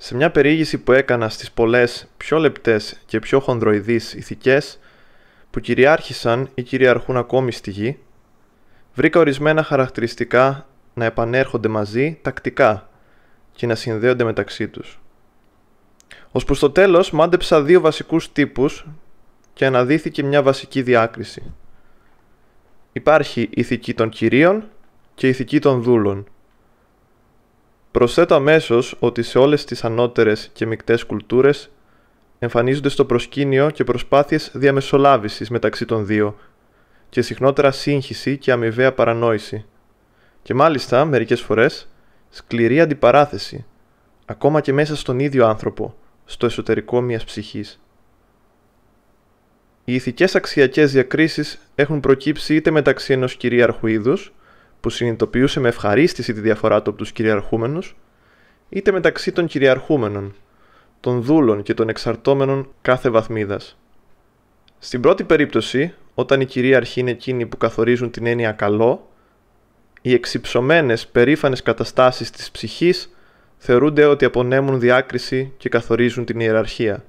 Σε μια περιήγηση που έκανα στις πολλές, πιο λεπτές και πιο χονδροειδείς ηθικές, που κυριάρχησαν ή κυριαρχούν ακόμη στη γη, βρήκα ορισμένα χαρακτηριστικά να επανέρχονται μαζί τακτικά και να συνδέονται μεταξύ τους. Ως προς το τέλος μάντεψα δύο βασικούς τύπους και αναδύθηκε μια βασική διάκριση. Υπάρχει ηθική των κυρίων και ηθική των δούλων – Προσθέτω αμέσως ότι σε όλες τις ανώτερες και μικτές κουλτούρες εμφανίζονται στο προσκήνιο και προσπάθειες διαμεσολάβησης μεταξύ των δύο και συχνότερα σύγχυση και αμοιβαία παρανόηση. Και μάλιστα, μερικές φορές σκληρή αντιπαράθεση, ακόμα και μέσα στον ίδιο άνθρωπο, στο εσωτερικό μιας ψυχής. Οι ηθικές αξιακές διακρίσεις έχουν προκύψει είτε μεταξύ ενός κυρίαρχου είδους, που συνειδητοποιούσε με ευχαρίστηση τη διαφορά του από τους κυριαρχούμενους, είτε μεταξύ των κυριαρχούμενων, των δούλων και των εξαρτώμενων κάθε βαθμίδας. Στην πρώτη περίπτωση, όταν οι κυρίαρχοι είναι εκείνοι που καθορίζουν την έννοια καλό, οι εξυψωμένες περήφανες καταστάσεις της ψυχής θεωρούνται ότι απονέμουν διάκριση και καθορίζουν την ιεραρχία.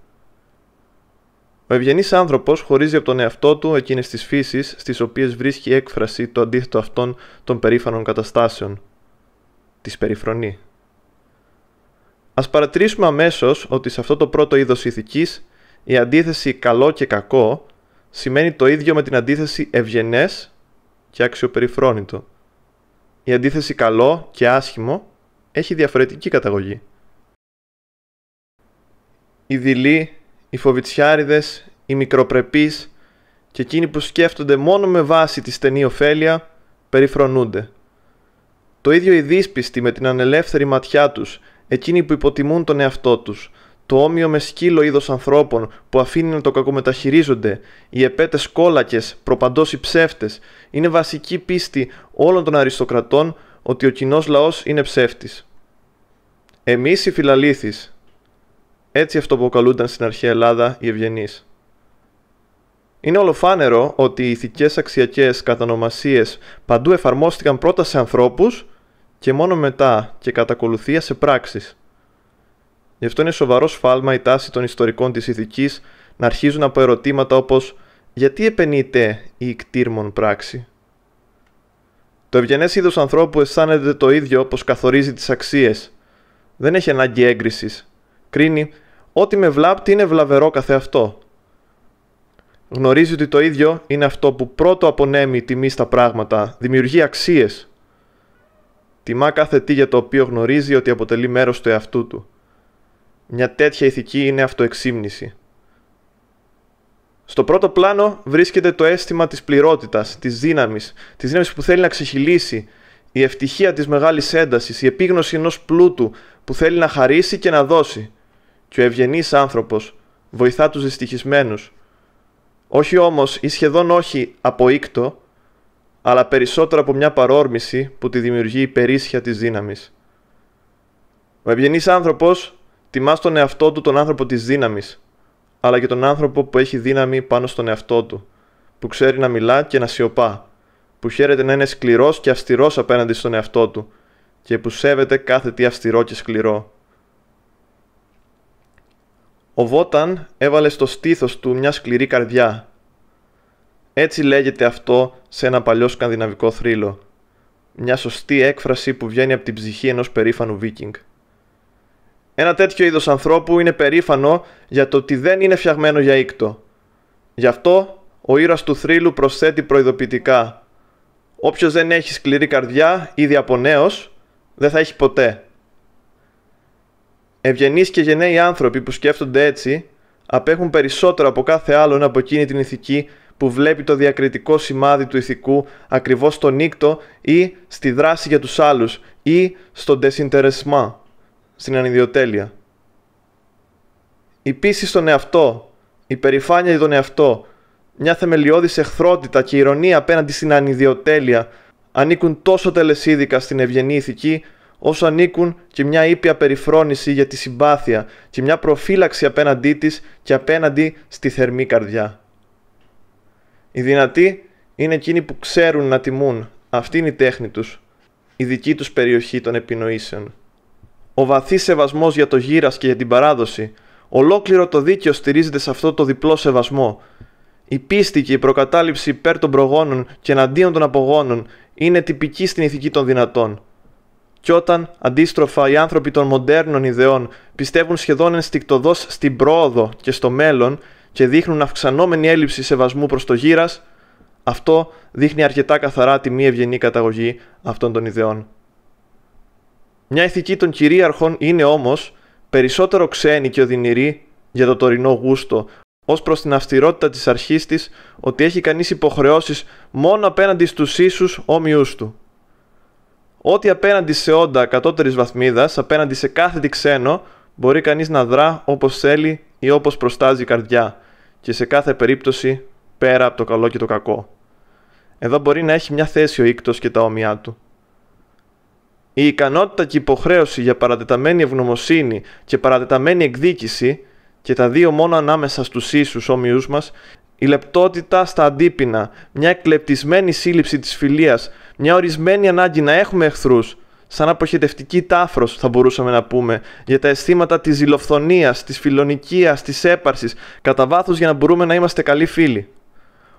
Ο ευγενής άνθρωπος χωρίζει από τον εαυτό του εκείνες τις φύσεις στις οποίες βρίσκει έκφραση το αντίθετο αυτών των περήφανων καταστάσεων. Της περιφρονεί. Ας παρατηρήσουμε αμέσως ότι σε αυτό το πρώτο είδος ηθικής η αντίθεση καλό και κακό σημαίνει το ίδιο με την αντίθεση ευγενές και αξιοπεριφρόνητο. Η αντίθεση καλό και άσχημο έχει διαφορετική καταγωγή. Η δειλή οι φοβητσιάριδες, οι μικροπρεπείς και εκείνοι που σκέφτονται μόνο με βάση τη στενή ωφέλεια περιφρονούνται. Το ίδιο οι δύσπιστοι με την ανελεύθερη ματιά τους, εκείνοι που υποτιμούν τον εαυτό τους, το όμοιο με σκύλο είδος ανθρώπων που αφήνει να το κακομεταχειρίζονται, οι επέτες κόλακες, προπαντός οι ψεύτες, είναι βασική πίστη όλων των αριστοκρατών ότι ο κοινός λαός είναι ψεύτης. Εμείς οι φιλαλήθεις, έτσι αυτοποκαλούνταν στην αρχαία Ελλάδα οι ευγενείς. Είναι ολοφάνερο ότι οι ηθικές αξιακές κατανομασίες παντού εφαρμόστηκαν πρώτα σε ανθρώπους και μόνο μετά και κατακολουθία σε πράξεις. Γι' αυτό είναι σοβαρό σφάλμα η τάση των ιστορικών της ηθικής να αρχίζουν από ερωτήματα όπως «Γιατί επενείται η εκτήρμων πράξη» Το ευγενές είδος ανθρώπου αισθάνεται το ίδιο όπως καθορίζει τις αξίες. Δεν έχει ανάγκη έγκρισης κρίνει ότι με βλάπτει είναι βλαβερό καθεαυτό. Γνωρίζει ότι το ίδιο είναι αυτό που πρώτο απονέμει τιμή στα πράγματα, δημιουργεί αξίες. Τιμά κάθε τι για το οποίο γνωρίζει ότι αποτελεί μέρος του εαυτού του. Μια τέτοια ηθική είναι αυτοεξύμνηση. Στο πρώτο πλάνο βρίσκεται το αίσθημα της πληρότητας, της δύναμης, της δύναμης που θέλει να ξεχυλήσει, η ευτυχία της μεγάλης έντασης, η επίγνωση ενός πλούτου που θέλει να χαρίσει και να δώσει – και ο ευγενής άνθρωπος βοηθά τους δυστυχισμένους, Όχι όμως ή σχεδόν όχι από αλλά περισσότερο από μια παρόρμηση που τη δημιουργεί περίσχια της δύναμης. Ο ευγενής άνθρωπος τιμά στον εαυτό του τον άνθρωπο της δύναμης, αλλά και τον άνθρωπο που έχει δύναμη πάνω στον εαυτό του, που ξέρει να μιλά και να σιωπά, που χαίρεται να είναι σκληρός και αυστηρός απέναντι στον εαυτό του και που σέβεται κάθε τι αυστηρό και σκληρό. Ο Βόταν έβαλε στο στήθος του μια σκληρή καρδιά. Έτσι λέγεται αυτό σε ένα παλιό σκανδιναβικό θρύλο. Μια σωστή έκφραση που βγαίνει από την ψυχή ενός περήφανου βίκινγκ. Ένα τέτοιο είδος ανθρώπου είναι περήφανο για το ότι δεν είναι φτιαγμένο για ίκτο. Γι' αυτό ο ήρωας του θρύλου προσθέτει προειδοποιητικά. Όποιος δεν έχει σκληρή καρδιά, ήδη από νέος, δεν θα έχει ποτέ. Ευγενείς και γενναίοι άνθρωποι που σκέφτονται έτσι απέχουν περισσότερο από κάθε άλλον από εκείνη την ηθική που βλέπει το διακριτικό σημάδι του ηθικού ακριβώς στον νύκτο ή στη δράση για τους άλλους ή στον τεσιντερεσμά, στην ανιδιοτέλεια. Η πίστη πίστη desinteressement, στην ανιδιοτελεια η περηφάνεια για τον εαυτό, μια θεμελιώδης εχθρότητα και ηρωνία απέναντι στην ανιδιοτέλεια ανήκουν τόσο τελεσίδικα στην ευγενή ηθική όσο ανήκουν και μια ήπια περιφρόνηση για τη συμπάθεια και μια προφύλαξη απέναντί της και απέναντι στη θερμή καρδιά. Οι δυνατοί είναι εκείνοι που ξέρουν να τιμούν, αυτή είναι η τέχνη τους, η δική τους περιοχή των επινοήσεων. Ο βαθύς σεβασμός για το γύρας και για την παράδοση, ολόκληρο το δίκαιο στηρίζεται σε αυτό το διπλό σεβασμό. Η πίστη και η προκατάληψη υπέρ των προγόνων και εναντίον των απογόνων είναι τυπική στην ηθική των δυνατών και όταν αντίστροφα οι άνθρωποι των μοντέρνων ιδεών πιστεύουν σχεδόν ενστικτοδός στην πρόοδο και στο μέλλον και δείχνουν αυξανόμενη έλλειψη σεβασμού προς το γύρας, αυτό αυτό δείχνει αρκετά καθαρά τη μη ευγενή καταγωγή αυτών των ιδεών. Μια ηθική των κυρίαρχων είναι ομω περισσότερο ξένη και οδυνηρή για το τωρινό γούστο ως προς την αυστηρότητα της αρχής της ότι έχει κανείς υποχρεώσεις μόνο απέναντι στους ίσους όμοιου του. Ό,τι απέναντι σε όντα κατώτερης βαθμίδας, απέναντι σε κάθε τι ξένο, μπορεί κανείς να δρά όπως θέλει ή όπως προστάζει η καρδιά και σε κάθε περίπτωση πέρα από το καλό και το κακό. Εδώ μπορεί να έχει μια θέση ο ίκτος και τα ομοιά του. Η ικανότητα και υποχρέωση για παρατεταμένη ευγνωμοσύνη και παρατεταμένη εκδίκηση και τα δύο μόνο ανάμεσα στους ίσους όμοιους μας, η λεπτότητα στα αντίπεινα, μια εκλεπτισμένη σύλληψη της φιλίας μια ορισμένη ανάγκη να έχουμε εχθρούς, σαν αποχετευτική τάφρος, θα μπορούσαμε να πούμε, για τα αισθήματα της ζηλοφθονίας, της φιλονικίας, της έπαρσης, κατά βάθος για να μπορούμε να είμαστε καλοί φίλοι.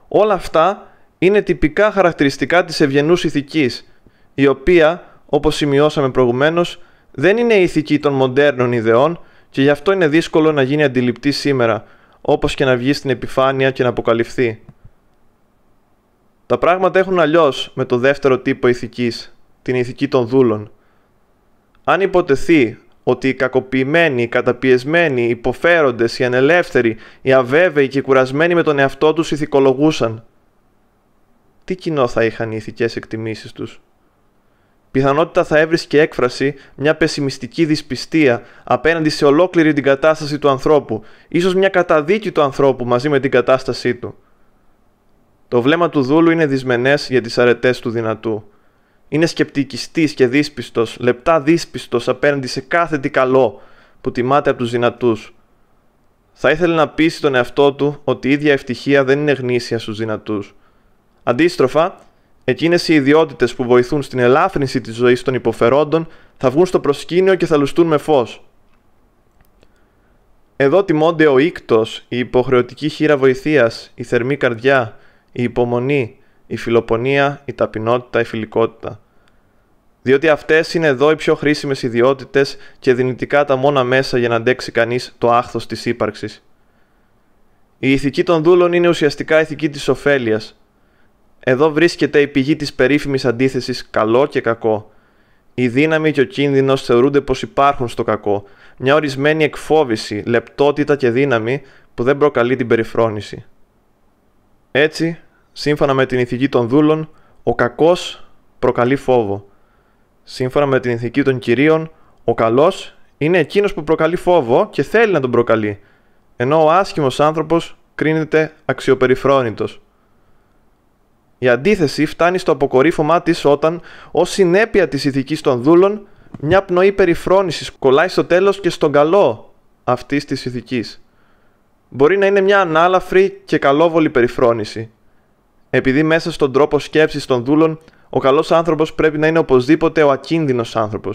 Όλα αυτά είναι τυπικά χαρακτηριστικά της ευγενούς ηθικής, η οποία, όπως σημειώσαμε προηγουμένως, δεν είναι η ηθική των μοντέρνων ιδεών και γι' αυτό είναι δύσκολο να γίνει αντιληπτή σήμερα, όπως και να βγει στην επιφάνεια και να αποκαλυφθεί. Τα πράγματα έχουν αλλιώς με το δεύτερο τύπο ηθικής, την ηθική των δούλων. Αν υποτεθεί ότι οι κακοποιημένοι, οι καταπιεσμένοι, οι υποφέροντες, οι ανελεύθεροι, οι αβέβαιοι και οι κουρασμένοι με τον εαυτό τους ηθικολογούσαν, τι κοινό θα είχαν οι ηθικές εκτιμήσεις τους. Πιθανότητα θα έβρισκε έκφραση μια πεσημιστική δυσπιστία απέναντι σε ολόκληρη την κατάσταση του ανθρώπου, ίσως μια καταδίκη του ανθρώπου μαζί με την κατάστασή του. Το βλέμμα του δούλου είναι δυσμενές για τις αρετές του δυνατού. Είναι σκεπτικιστής και δύσπιστος, λεπτά δύσπιστος απέναντι σε κάθε τι καλό που τιμάται από τους δυνατούς. Θα ήθελε να πείσει τον εαυτό του ότι η ίδια ευτυχία δεν είναι γνήσια στους δυνατούς. Αντίστροφα, εκείνες οι ιδιότητες που βοηθούν στην ελάφρυνση της ζωής των υποφερόντων θα βγουν στο προσκήνιο και θα λουστούν με φως. Εδώ τιμώνται ο οίκτο, η υποχρεωτική χείρα βοηθείας, η θερμή καρδιά, η υπομονή, η φιλοπονία, η ταπεινότητα, η φιλικότητα. Διότι αυτές είναι εδώ οι πιο χρήσιμες ιδιότητες και δυνητικά τα μόνα μέσα για να αντέξει κανείς το άχθος της ύπαρξης. Η ηθική των δούλων είναι ουσιαστικά ηθική της ωφέλειας. Εδώ βρίσκεται η πηγή της περίφημης αντίθεσης καλό και κακό. Η δύναμη και ο κίνδυνος θεωρούνται πως υπάρχουν στο κακό, μια ορισμένη εκφόβηση, λεπτότητα και δύναμη που δεν προκαλεί την περιφρόνηση. Έτσι, σύμφωνα με την ηθική των δούλων, ο κακός προκαλεί φόβο. Σύμφωνα με την ηθική των κυρίων, ο καλός είναι εκείνος που προκαλεί φόβο και θέλει να τον προκαλεί, ενώ ο άσχημος άνθρωπος κρίνεται αξιοπεριφρόνητος. Η αντίθεση φτάνει στο αποκορύφωμά της όταν, ως συνέπεια της ηθικής των δούλων, μια πνοή περιφρόνησης κολλάει στο τέλος και στον καλό αυτής της ηθικής μπορεί να είναι μια ανάλαφρη και καλόβολη περιφρόνηση. Επειδή μέσα στον τρόπο σκέψης των δούλων, ο καλός άνθρωπος πρέπει να είναι οπωσδήποτε ο ακίνδυνος άνθρωπος.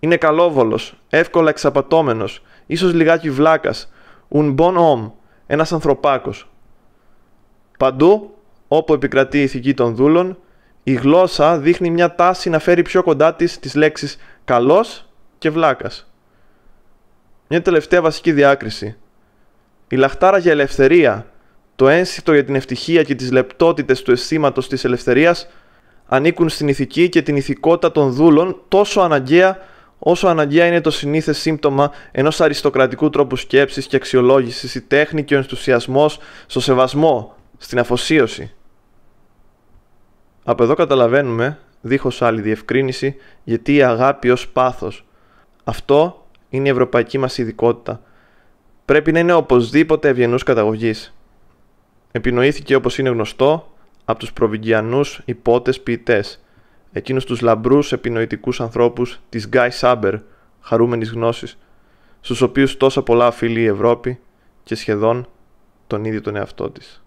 Είναι καλόβολος, εύκολα εξαπατώμενος, ίσως λιγάκι βλάκας, un bon homme, ένας ανθρωπάκος. Παντού, όπου επικρατεί η ηθική των δούλων, η γλώσσα δείχνει μια τάση να φέρει πιο κοντά της τις λέξεις «καλός» και βλάκας. Μια τελευταία βασική διάκριση – η λαχτάρα για ελευθερία, το ένσυτο για την ευτυχία και τις λεπτότητες του αισθήματος της ελευθερίας ανήκουν στην ηθική και την ηθικότητα των δούλων τόσο αναγκαία όσο αναγκαία είναι το συνήθες σύμπτωμα ενός αριστοκρατικού τρόπου σκέψης και αξιολόγησης, η τέχνη και ο ενθουσιασμός στο σεβασμό, στην αφοσίωση. Από εδώ καταλαβαίνουμε, δίχως άλλη διευκρίνηση, γιατί η αγάπη ως πάθος. Αυτό είναι η ευρωπαϊκή μας ειδικότητα πρέπει να είναι οπωσδήποτε ευγενούς καταγωγής. Επινοήθηκε όπως είναι γνωστό από τους προβυγγιανούς υπότες ποιητές, εκείνους τους λαμπρούς επινοητικούς ανθρώπους της Guy Σάμπερ, χαρούμενης γνώσης, στους οποίους τόσα πολλά οφείλει η Ευρώπη και σχεδόν τον ίδιο τον εαυτό της.